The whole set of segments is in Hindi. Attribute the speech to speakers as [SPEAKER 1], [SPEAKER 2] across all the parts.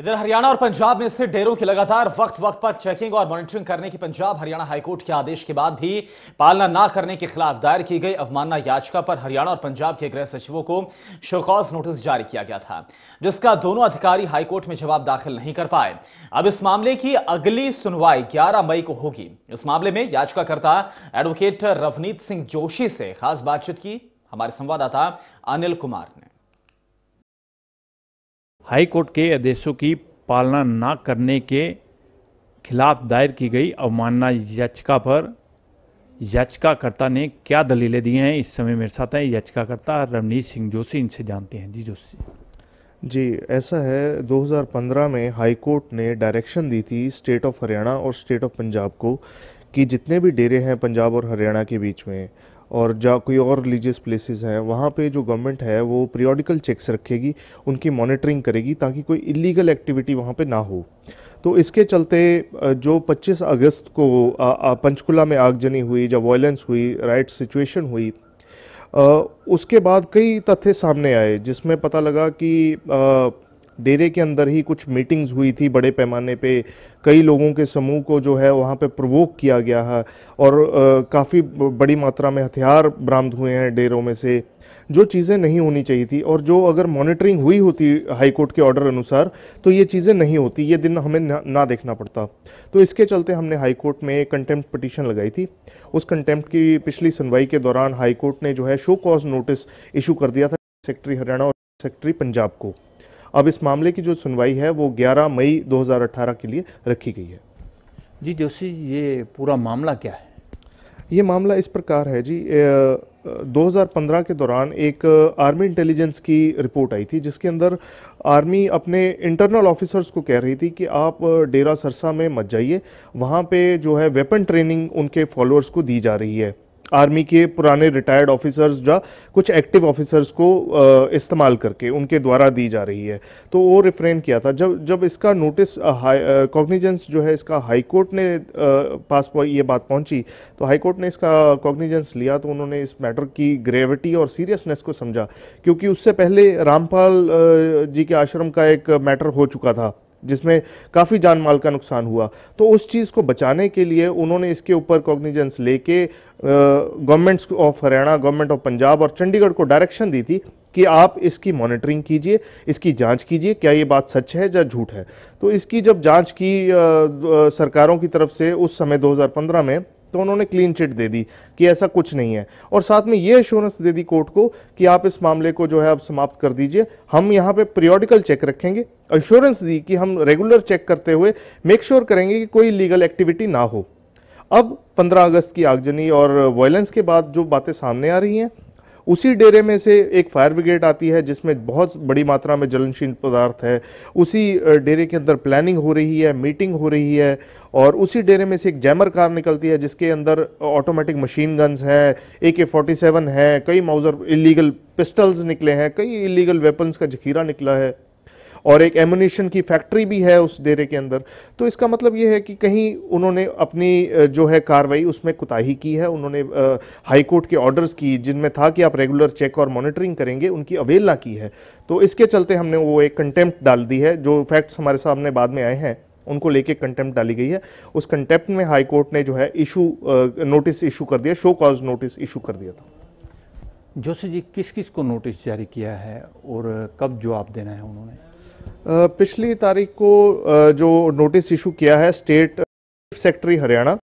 [SPEAKER 1] इधर हरियाणा और पंजाब में स्थित डेरों की लगातार वक्त वक्त पर चेकिंग और मॉनिटरिंग करने की पंजाब हरियाणा हाईकोर्ट के आदेश के बाद भी पालना ना करने के खिलाफ दायर की गई अवमानना याचिका पर हरियाणा और पंजाब के गृह सचिवों को शोकॉज नोटिस जारी किया गया था जिसका दोनों अधिकारी हाईकोर्ट में जवाब दाखिल नहीं कर पाए अब इस मामले की अगली सुनवाई ग्यारह मई को होगी इस मामले में याचिकाकर्ता एडवोकेट रवनीत सिंह जोशी से खास बातचीत की हमारे संवाददाता अनिल कुमार ने
[SPEAKER 2] हाई कोर्ट के आदेशों की पालना न करने के खिलाफ दायर की गई अवमानना याचिका पर याचिकाकर्ता ने क्या दलीलें दी हैं इस समय मेरे साथ हैं याचिकाकर्ता रवनीत सिंह जोशी इनसे जानते हैं जी जोशी
[SPEAKER 3] जी ऐसा है 2015 में हाईकोर्ट ने डायरेक्शन दी थी स्टेट ऑफ हरियाणा और स्टेट ऑफ पंजाब को कि जितने भी डेरे हैं पंजाब और हरियाणा के बीच में और जहाँ कोई और रिलीजियस प्लेसेस हैं वहाँ पे जो गवर्नमेंट है वो पीरियोडिकल चेक्स रखेगी उनकी मॉनिटरिंग करेगी ताकि कोई इलीगल एक्टिविटी वहाँ पे ना हो तो इसके चलते जो 25 अगस्त को पंचकुला में आगजनी हुई जब वॉयलेंस हुई राइट सिचुएशन हुई उसके बाद कई तथ्य सामने आए जिसमें पता लगा कि डेरे के अंदर ही कुछ मीटिंग्स हुई थी बड़े पैमाने पे कई लोगों के समूह को जो है वहाँ पे प्रवोक किया गया है और काफ़ी बड़ी मात्रा में हथियार बरामद हुए हैं डेरों में से जो चीज़ें नहीं होनी चाहिए थी और जो अगर मॉनिटरिंग हुई होती हाईकोर्ट के ऑर्डर अनुसार तो ये चीज़ें नहीं होती ये दिन हमें ना देखना पड़ता तो इसके चलते हमने हाईकोर्ट में कंटेम्प्ट पटिशन लगाई थी उस कंटेम्प्ट की पिछली सुनवाई के दौरान हाईकोर्ट ने जो है शो कॉज नोटिस इशू कर दिया था सेक्रेटरी हरियाणा और सेक्रेटरी पंजाब को अब इस मामले की जो सुनवाई है वो 11 मई 2018 के लिए रखी गई है
[SPEAKER 2] जी जोशी ये पूरा मामला क्या है
[SPEAKER 3] ये मामला इस प्रकार है जी ए, 2015 के दौरान एक आर्मी इंटेलिजेंस की रिपोर्ट आई थी जिसके अंदर आर्मी अपने इंटरनल ऑफिसर्स को कह रही थी कि आप डेरा सरसा में मत जाइए वहाँ पे जो है वेपन ट्रेनिंग उनके फॉलोअर्स को दी जा रही है आर्मी के पुराने रिटायर्ड ऑफिसर्स या कुछ एक्टिव ऑफिसर्स को इस्तेमाल करके उनके द्वारा दी जा रही है तो वो रिफ्रेन किया था जब जब इसका नोटिस कॉग्निजेंस जो है इसका हाईकोर्ट ने पास ये बात पहुंची तो हाईकोर्ट ने इसका कॉग्निजेंस लिया तो उन्होंने इस मैटर की ग्रेविटी और सीरियसनेस को समझा क्योंकि उससे पहले रामपाल जी के आश्रम का एक मैटर हो चुका था जिसमें काफ़ी जान माल का नुकसान हुआ तो उस चीज़ को बचाने के लिए उन्होंने इसके ऊपर कॉग्निजेंस लेके governments of Haryana government of Punjab और चंडीगढ़ को डायरेक्शन दी थी कि आप इसकी मॉनिटरिंग कीजिए इसकी जांच कीजिए क्या ये बात सच है या झूठ है तो इसकी जब जांच की आ, आ, सरकारों की तरफ से उस समय 2015 में तो उन्होंने क्लीन चिट दे दी कि ऐसा कुछ नहीं है और साथ में ये एश्योरेंस दे दी कोर्ट को कि आप इस मामले को जो है अब समाप्त कर दीजिए हम यहाँ पे पीरियोडिकल चेक रखेंगे एश्योरेंस दी कि हम रेगुलर चेक करते हुए मेक श्योर sure करेंगे कि कोई लीगल एक्टिविटी ना हो अब 15 अगस्त की आगजनी और वायलेंस के बाद जो बातें सामने आ रही हैं उसी डेरे में से एक फायर ब्रिगेड आती है जिसमें बहुत बड़ी मात्रा में जलनशील पदार्थ है उसी डेरे के अंदर प्लानिंग हो रही है मीटिंग हो रही है और उसी डेरे में से एक जैमर कार निकलती है जिसके अंदर ऑटोमेटिक मशीन गन्स हैं ए के फोर्टी सेवन है कई माउजर इलीगल पिस्टल्स निकले हैं कई इलीगल वेपन्स का जखीरा निकला है और एक एमुनेशन की फैक्ट्री भी है उस डेरे के अंदर तो इसका मतलब ये है कि कहीं उन्होंने अपनी जो है कार्रवाई उसमें कुताही की है उन्होंने हाईकोर्ट के ऑर्डर्स की जिनमें था कि आप रेगुलर चेक और मॉनिटरिंग करेंगे उनकी अवेलना की है तो इसके चलते हमने वो एक कंटेम्प्ट डाल दी है जो फैक्ट्स हमारे सामने बाद में आए हैं उनको लेके कंटेम्प्ट डाली गई है उस कंटेम्प्ट में हाई कोर्ट ने जो है इशू नोटिस इशू कर दिया शो कॉज नोटिस इशू कर दिया था जोशी जी किस
[SPEAKER 2] किस को नोटिस जारी किया है और कब जवाब देना है उन्होंने
[SPEAKER 3] पिछली तारीख को जो नोटिस इशू किया है state secretary Haryana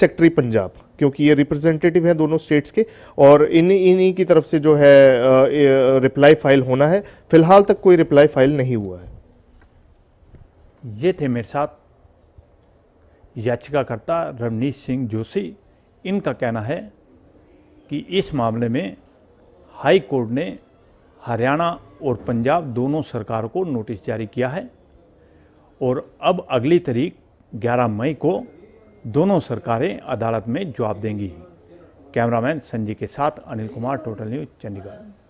[SPEAKER 3] secretary Punjab क्योंकि ये रिप्रेजेंटेटिव हैं दोनों स्टेट्स के और इन इन्हीं की तरफ से जो है रिप्लाई फाइल होना है फिलहाल तक कोई रिप्लाई फाइल नहीं हुआ है ये थे मेरे साथ याचिकाकर्ता रवनीत सिंह
[SPEAKER 2] जोशी इनका कहना है कि इस मामले में हाई कोर्ट ने हरियाणा और पंजाब दोनों सरकार को नोटिस जारी किया है और अब अगली तारीख 11 मई को दोनों सरकारें अदालत में जवाब देंगी कैमरामैन संजय के साथ अनिल कुमार टोटल न्यूज चंडीगढ़